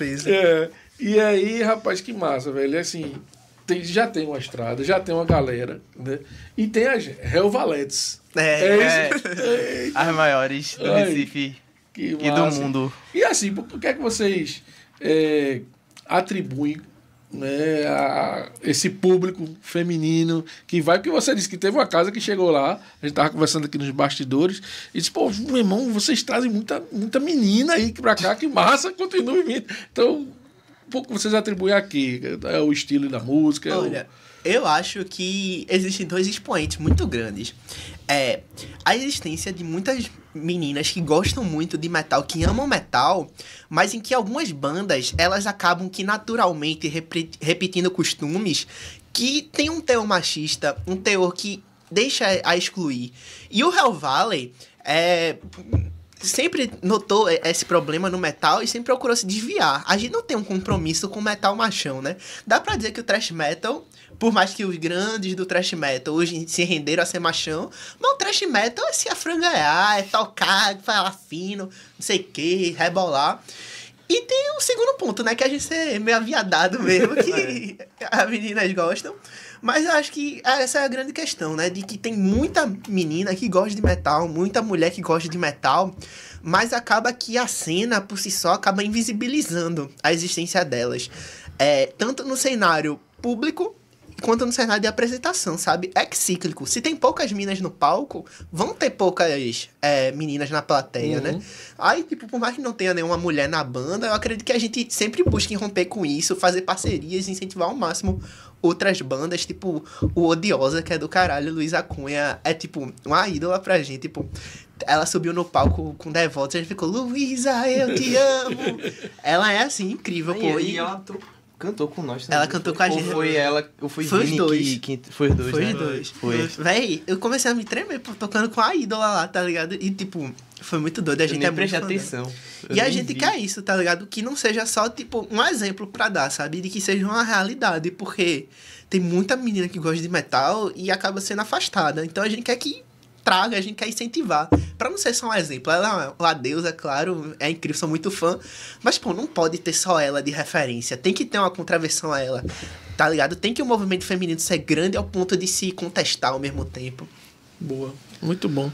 Fez. É. E aí, rapaz, que massa, velho. É assim, tem, já tem uma estrada, já tem uma galera, né? E tem as Helvaletes. É, é, é. As maiores do Ai, Recife e do mundo. E assim, por que é que vocês é, atribuem né, a, esse público feminino que vai, porque você disse que teve uma casa que chegou lá, a gente estava conversando aqui nos bastidores, e disse, pô, meu irmão, vocês trazem muita, muita menina aí pra cá, que massa, continue vindo. Então, um pouco vocês atribuem aqui, é o estilo da música. Olha, é o eu acho que existem dois expoentes muito grandes. É a existência de muitas meninas que gostam muito de metal, que amam metal, mas em que algumas bandas elas acabam que naturalmente repetindo costumes que tem um teor machista, um teor que deixa a excluir. E o Hell Valley é sempre notou esse problema no metal e sempre procurou se desviar. A gente não tem um compromisso com metal machão, né? Dá pra dizer que o thrash metal, por mais que os grandes do thrash metal hoje se renderam a ser machão, mas o thrash metal é se ah, afrangar, é tocar, falar fino, não sei o que, rebolar. E tem um segundo ponto, né? Que a gente é meio aviadado mesmo, que é. as meninas gostam. Mas eu acho que ah, essa é a grande questão, né? De que tem muita menina que gosta de metal, muita mulher que gosta de metal, mas acaba que a cena por si só acaba invisibilizando a existência delas. É, tanto no cenário público quanto no cenário de apresentação, sabe? É cíclico. Se tem poucas minas no palco, vão ter poucas é, meninas na plateia, né? uhum. né? Aí, tipo, por mais que não tenha nenhuma mulher na banda, eu acredito que a gente sempre busque romper com isso, fazer parcerias, incentivar ao máximo outras bandas, tipo, o Odiosa, que é do caralho, Luísa Cunha, é, tipo, uma ídola pra gente, tipo, ela subiu no palco com devotos, a gente ficou, Luísa, eu te amo! ela é, assim, incrível, Ai, pô. E, e ela Cantou com nós também. Ela cantou com a gente. Ou foi ela, ou foi, foi os dois. Que, que, foi os dois, Foi né? os dois. Foi. Véi, eu comecei a me tremer tocando com a ídola lá, tá ligado? E, tipo, foi muito doido. A gente eu nem é atenção. Eu e a gente vi. quer isso, tá ligado? Que não seja só, tipo, um exemplo pra dar, sabe? De que seja uma realidade, porque tem muita menina que gosta de metal e acaba sendo afastada. Então a gente quer que traga, a gente quer incentivar. Pra não ser só um exemplo, ela é uma deusa, é claro, é incrível, sou muito fã. Mas, pô, não pode ter só ela de referência. Tem que ter uma contraversão a ela, tá ligado? Tem que o movimento feminino ser grande ao ponto de se contestar ao mesmo tempo. Boa, muito bom.